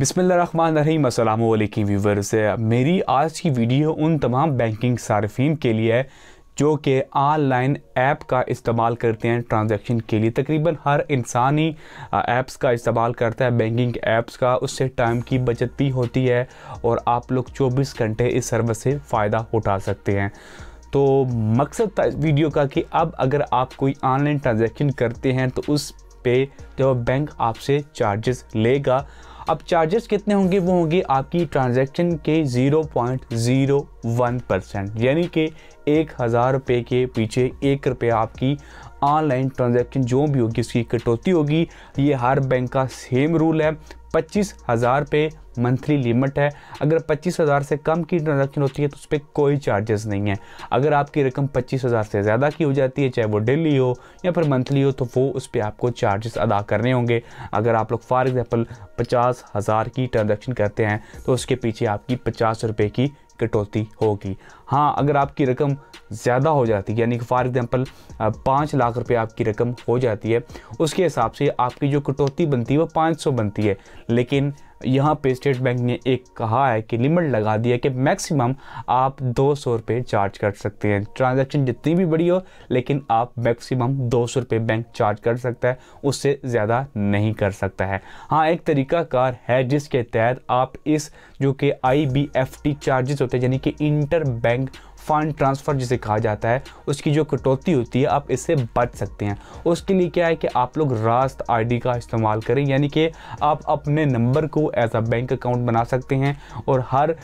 बिसमीम अल्लाम व्यूवर्स मेरी आज की वीडियो उन तमाम बैंकिंग सार्फिन के लिए है जो कि ऑनलाइन ऐप का इस्तेमाल करते हैं ट्रांजैक्शन के लिए तकरीबन हर इंसान ही ऐप्स का इस्तेमाल करता है बैंकिंग ऐप्स का उससे टाइम की बचत भी होती है और आप लोग 24 घंटे इस सर्विस से फ़ायदा उठा सकते हैं तो मकसद था इस वीडियो का कि अब अगर आप कोई ऑनलाइन ट्रांज़ेक्शन करते हैं तो उस पे जो बैंक आपसे चार्जेस लेगा अब चार्जेस कितने होंगे वो होंगे आपकी ट्रांजैक्शन के 0.01 परसेंट यानी कि एक हज़ार रुपये के पीछे एक रुपया आपकी ऑनलाइन ट्रांजैक्शन जो भी होगी उसकी कटौती होगी ये हर बैंक का सेम रूल है पच्चीस हज़ार पे मंथली लिमिट है अगर पच्चीस हज़ार से कम की ट्रांजैक्शन होती है तो उस पर कोई चार्जेस नहीं है अगर आपकी रकम पच्चीस हज़ार से ज़्यादा की हो जाती है चाहे वो डेली हो या फिर मंथली हो तो वो उस पर आपको चार्जेस अदा करने होंगे अगर आप लोग फॉर एग्ज़ाम्पल पचास हज़ार की ट्रांजैक्शन करते हैं तो उसके पीछे आपकी पचास रुपये की कटौती होगी हाँ अगर आपकी रकम ज़्यादा हो जाती है यानी कि फॉर एग्ज़ाम्पल पाँच लाख रुपये आपकी रकम हो जाती है उसके हिसाब से आपकी जो कटौती बनती है वो पाँच सौ बनती है लेकिन यहाँ पे स्टेट बैंक ने एक कहा है कि लिमिट लगा दिया कि मैक्सिमम आप दो सौ रुपये चार्ज कर सकते हैं ट्रांजैक्शन जितनी भी बड़ी हो लेकिन आप मैक्सिमम दो सौ रुपये बैंक चार्ज कर सकता है उससे ज़्यादा नहीं कर सकता है हाँ एक तरीकाकार है जिसके तहत आप इस जो कि I B F T charges होते हैं यानी कि इंटर बैंक फंड ट्रांसफ़र जिसे कहा जाता है उसकी जो कटौती होती है आप इससे बच सकते हैं उसके लिए क्या है कि आप लोग रास्त आईडी का इस्तेमाल करें यानी कि आप अपने नंबर को एज आ बैंक अकाउंट बना सकते हैं और हर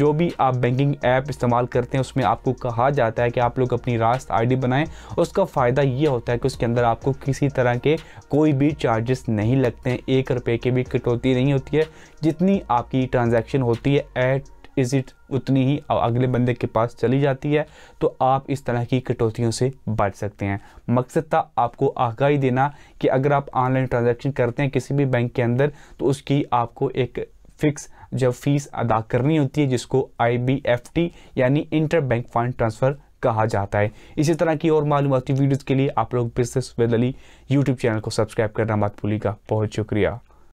जो भी आप बैंकिंग ऐप इस्तेमाल करते हैं उसमें आपको कहा जाता है कि आप लोग अपनी रास्त आई बनाएं उसका फ़ायदा ये होता है कि उसके अंदर आपको किसी तरह के कोई भी चार्जेस नहीं लगते हैं एक रुपये की भी कटौती नहीं होती है जितनी आपकी ट्रांजेक्शन होती है एट इट उतनी ही अगले बंदे के पास चली जाती है तो आप इस तरह की कटौतियों से बच सकते हैं मकसद था आपको आगाही देना कि अगर आप ऑनलाइन ट्रांजैक्शन करते हैं किसी भी बैंक के अंदर तो उसकी आपको एक फिक्स जब फीस अदा करनी होती है जिसको आई यानी इंटर बैंक फंड ट्रांसफ़र कहा जाता है इसी तरह की और मालूमती वीडियोज़ के लिए आप लोग बिजनेस वेदली यूट्यूब चैनल को सब्सक्राइब करना मत भूलिएगा बहुत शुक्रिया